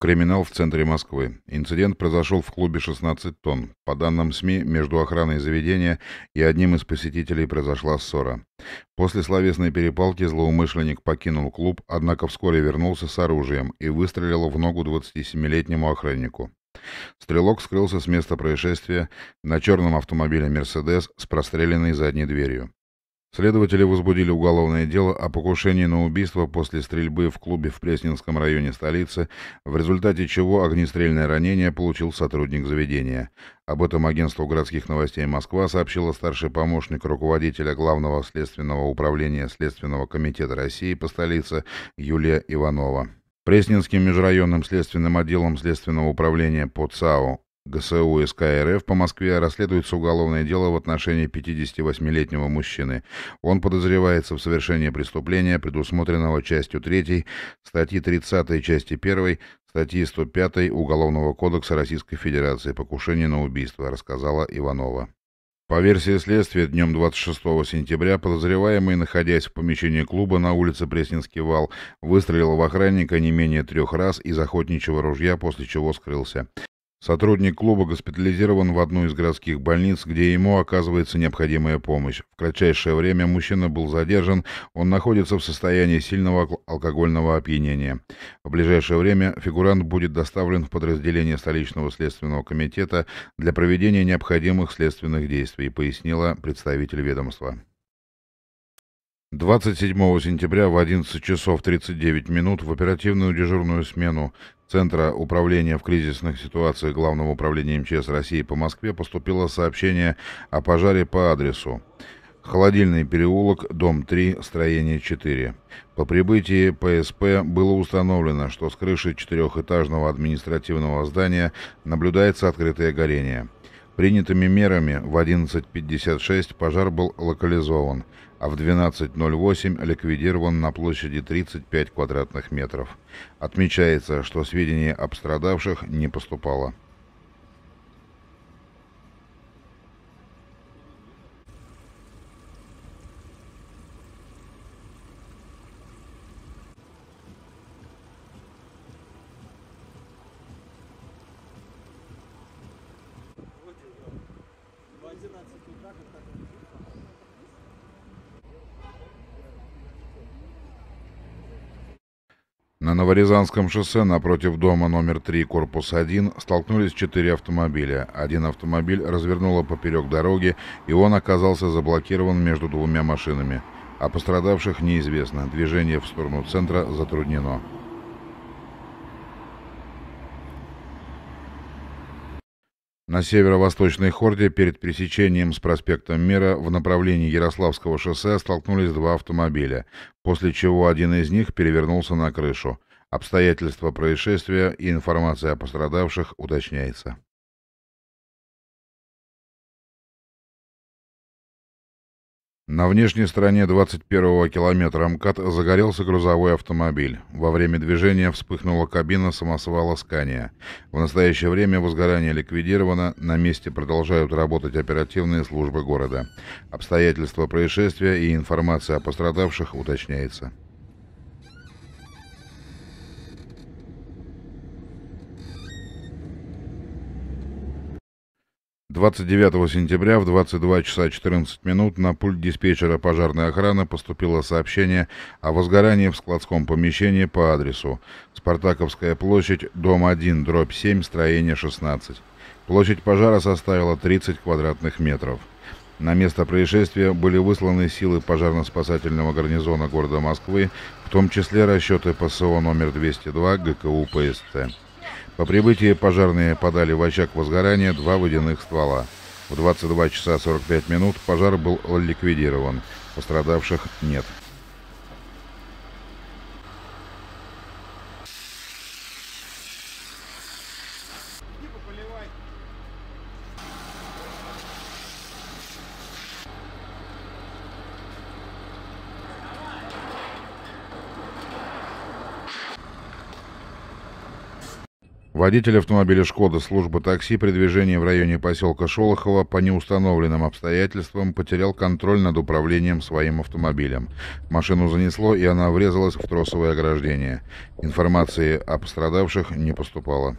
Криминал в центре Москвы. Инцидент произошел в клубе «16 тонн». По данным СМИ, между охраной заведения и одним из посетителей произошла ссора. После словесной перепалки злоумышленник покинул клуб, однако вскоре вернулся с оружием и выстрелил в ногу 27-летнему охраннику. Стрелок скрылся с места происшествия на черном автомобиле «Мерседес» с простреленной задней дверью. Следователи возбудили уголовное дело о покушении на убийство после стрельбы в клубе в Пресненском районе столицы, в результате чего огнестрельное ранение получил сотрудник заведения. Об этом агентство городских новостей Москва сообщила старший помощник руководителя Главного следственного управления Следственного комитета России по столице Юлия Иванова. Пресненским межрайонным следственным отделом Следственного управления по ЦАО ГСУ СК РФ по Москве расследуется уголовное дело в отношении 58-летнего мужчины. Он подозревается в совершении преступления, предусмотренного частью 3 статьи 30 части 1 статьи 105 Уголовного кодекса Российской Федерации «Покушение на убийство», рассказала Иванова. По версии следствия, днем 26 сентября подозреваемый, находясь в помещении клуба на улице Пресненский вал, выстрелил в охранника не менее трех раз из охотничьего ружья, после чего скрылся. Сотрудник клуба госпитализирован в одну из городских больниц, где ему оказывается необходимая помощь. В кратчайшее время мужчина был задержан, он находится в состоянии сильного алкогольного опьянения. В ближайшее время фигурант будет доставлен в подразделение столичного следственного комитета для проведения необходимых следственных действий, пояснила представитель ведомства. 27 сентября в 11 часов 39 минут в оперативную дежурную смену Центра управления в кризисных ситуациях Главного управления МЧС России по Москве поступило сообщение о пожаре по адресу Холодильный переулок, дом 3, строение 4. По прибытии ПСП было установлено, что с крыши четырехэтажного административного здания наблюдается открытое горение – Принятыми мерами в 11.56 пожар был локализован, а в 12.08 ликвидирован на площади 35 квадратных метров. Отмечается, что сведения об пострадавших не поступало. 11 утра, как так На Новорязанском шоссе напротив дома номер 3, корпус 1, столкнулись четыре автомобиля. Один автомобиль развернуло поперек дороги, и он оказался заблокирован между двумя машинами. О а пострадавших неизвестно. Движение в сторону центра затруднено. на северо-восточной хорде перед пересечением с проспектом Мира в направлении Ярославского шоссе столкнулись два автомобиля, после чего один из них перевернулся на крышу. Обстоятельства происшествия и информация о пострадавших уточняется. На внешней стороне 21-го километра МКАД загорелся грузовой автомобиль. Во время движения вспыхнула кабина самосвала «Скания». В настоящее время возгорание ликвидировано, на месте продолжают работать оперативные службы города. Обстоятельства происшествия и информация о пострадавших уточняется. 29 сентября в 22 часа 14 минут на пульт диспетчера пожарной охраны поступило сообщение о возгорании в складском помещении по адресу Спартаковская площадь, дом 1, дробь 7, строение 16. Площадь пожара составила 30 квадратных метров. На место происшествия были высланы силы пожарно-спасательного гарнизона города Москвы, в том числе расчеты ПСО номер 202 ГКУ ПСЦ. По прибытии пожарные подали в очаг возгорания два водяных ствола. В 22 часа 45 минут пожар был ликвидирован. Пострадавших нет. Водитель автомобиля «Шкода» службы такси при движении в районе поселка Шолохова по неустановленным обстоятельствам потерял контроль над управлением своим автомобилем. Машину занесло, и она врезалась в тросовое ограждение. Информации о пострадавших не поступало.